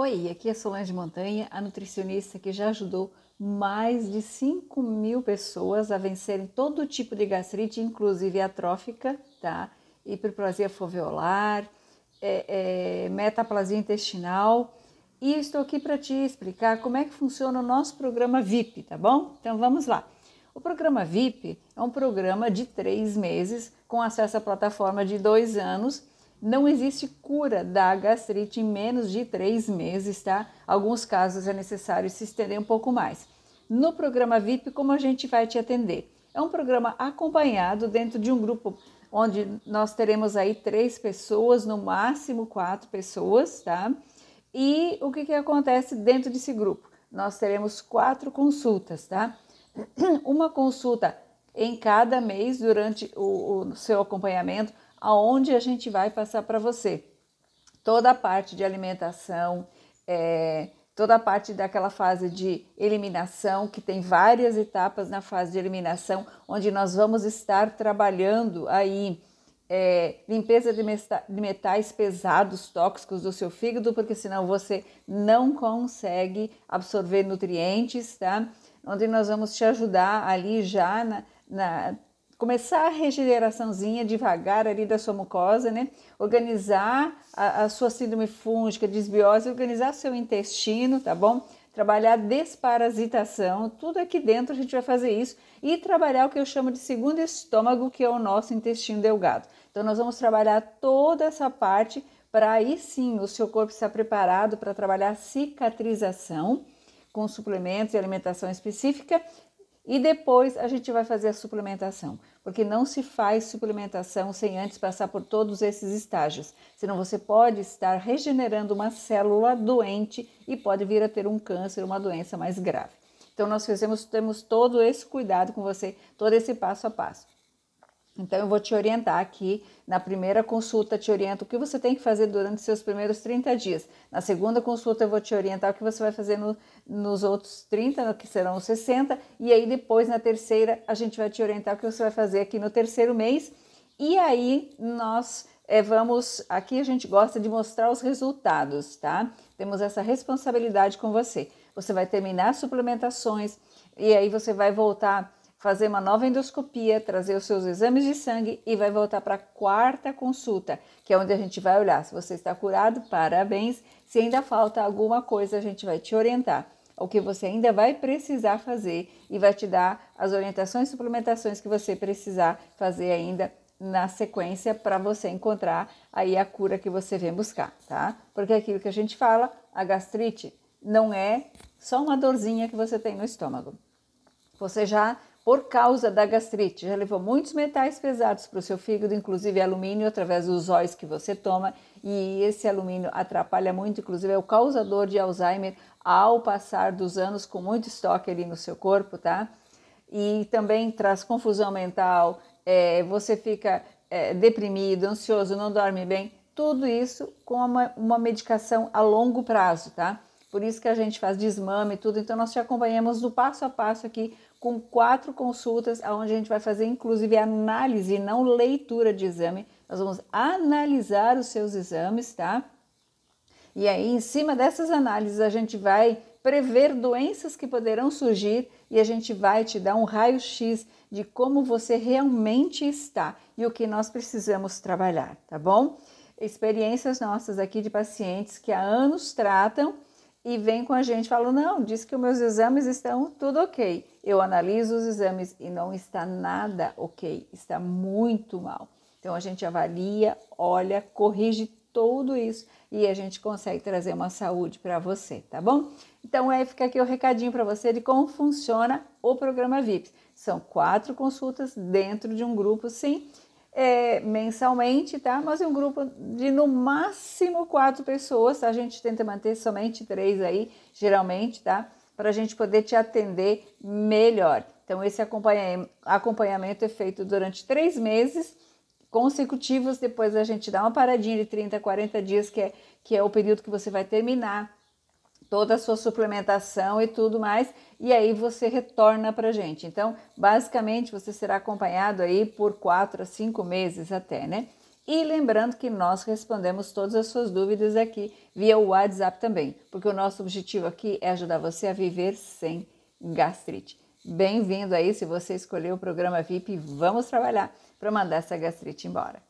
Oi, aqui é Solange Montanha, a nutricionista que já ajudou mais de 5 mil pessoas a vencerem todo tipo de gastrite, inclusive atrófica, tá? Hiperplasia foveolar, é, é, metaplasia intestinal. E estou aqui para te explicar como é que funciona o nosso programa VIP, tá bom? Então vamos lá. O programa VIP é um programa de três meses com acesso à plataforma de dois anos não existe cura da gastrite em menos de três meses, tá? Alguns casos é necessário se estender um pouco mais. No programa VIP, como a gente vai te atender? É um programa acompanhado dentro de um grupo onde nós teremos aí três pessoas, no máximo quatro pessoas, tá? E o que, que acontece dentro desse grupo? Nós teremos quatro consultas, tá? Uma consulta em cada mês durante o, o seu acompanhamento aonde a gente vai passar para você toda a parte de alimentação, é, toda a parte daquela fase de eliminação, que tem várias etapas na fase de eliminação, onde nós vamos estar trabalhando aí. É, limpeza de metais pesados, tóxicos do seu fígado, porque senão você não consegue absorver nutrientes, tá? Onde nós vamos te ajudar ali já na, na começar a regeneraçãozinha devagar ali da sua mucosa, né? Organizar a, a sua síndrome fúngica, desbiose, organizar seu intestino, tá bom? Trabalhar desparasitação, tudo aqui dentro a gente vai fazer isso e trabalhar o que eu chamo de segundo estômago, que é o nosso intestino delgado. Então nós vamos trabalhar toda essa parte para aí sim o seu corpo estar preparado para trabalhar cicatrização com suplementos e alimentação específica e depois a gente vai fazer a suplementação porque não se faz suplementação sem antes passar por todos esses estágios, senão você pode estar regenerando uma célula doente e pode vir a ter um câncer, uma doença mais grave. Então nós fizemos, temos todo esse cuidado com você, todo esse passo a passo. Então, eu vou te orientar aqui na primeira consulta, te oriento o que você tem que fazer durante seus primeiros 30 dias. Na segunda consulta, eu vou te orientar o que você vai fazer no, nos outros 30, que serão os 60. E aí, depois, na terceira, a gente vai te orientar o que você vai fazer aqui no terceiro mês. E aí, nós é, vamos. Aqui a gente gosta de mostrar os resultados, tá? Temos essa responsabilidade com você. Você vai terminar as suplementações e aí você vai voltar fazer uma nova endoscopia, trazer os seus exames de sangue e vai voltar para a quarta consulta, que é onde a gente vai olhar se você está curado, parabéns. Se ainda falta alguma coisa, a gente vai te orientar o que você ainda vai precisar fazer e vai te dar as orientações e suplementações que você precisar fazer ainda na sequência para você encontrar aí a cura que você vem buscar, tá? Porque aquilo que a gente fala, a gastrite não é só uma dorzinha que você tem no estômago. Você já por causa da gastrite. Já levou muitos metais pesados para o seu fígado, inclusive alumínio, através dos óleos que você toma, e esse alumínio atrapalha muito, inclusive é o causador de Alzheimer ao passar dos anos, com muito estoque ali no seu corpo, tá? E também traz confusão mental, é, você fica é, deprimido, ansioso, não dorme bem, tudo isso com uma, uma medicação a longo prazo, tá? Por isso que a gente faz desmame e tudo. Então, nós te acompanhamos do passo a passo aqui com quatro consultas, onde a gente vai fazer inclusive análise, não leitura de exame. Nós vamos analisar os seus exames, tá? E aí, em cima dessas análises, a gente vai prever doenças que poderão surgir e a gente vai te dar um raio-x de como você realmente está e o que nós precisamos trabalhar, tá bom? Experiências nossas aqui de pacientes que há anos tratam e vem com a gente fala: não, disse que os meus exames estão tudo ok. Eu analiso os exames e não está nada ok, está muito mal. Então a gente avalia, olha, corrige tudo isso e a gente consegue trazer uma saúde para você, tá bom? Então aí fica aqui o recadinho para você de como funciona o programa VIP São quatro consultas dentro de um grupo, sim é, mensalmente, tá? Mas um grupo de no máximo quatro pessoas, tá? A gente tenta manter somente três aí, geralmente, tá? Para a gente poder te atender melhor. Então, esse acompanhamento é feito durante três meses consecutivos, depois a gente dá uma paradinha de 30, 40 dias, que é, que é o período que você vai terminar toda a sua suplementação e tudo mais, e aí você retorna para a gente. Então, basicamente, você será acompanhado aí por quatro a cinco meses até, né? E lembrando que nós respondemos todas as suas dúvidas aqui via WhatsApp também, porque o nosso objetivo aqui é ajudar você a viver sem gastrite. Bem-vindo aí, se você escolheu o programa VIP, vamos trabalhar para mandar essa gastrite embora.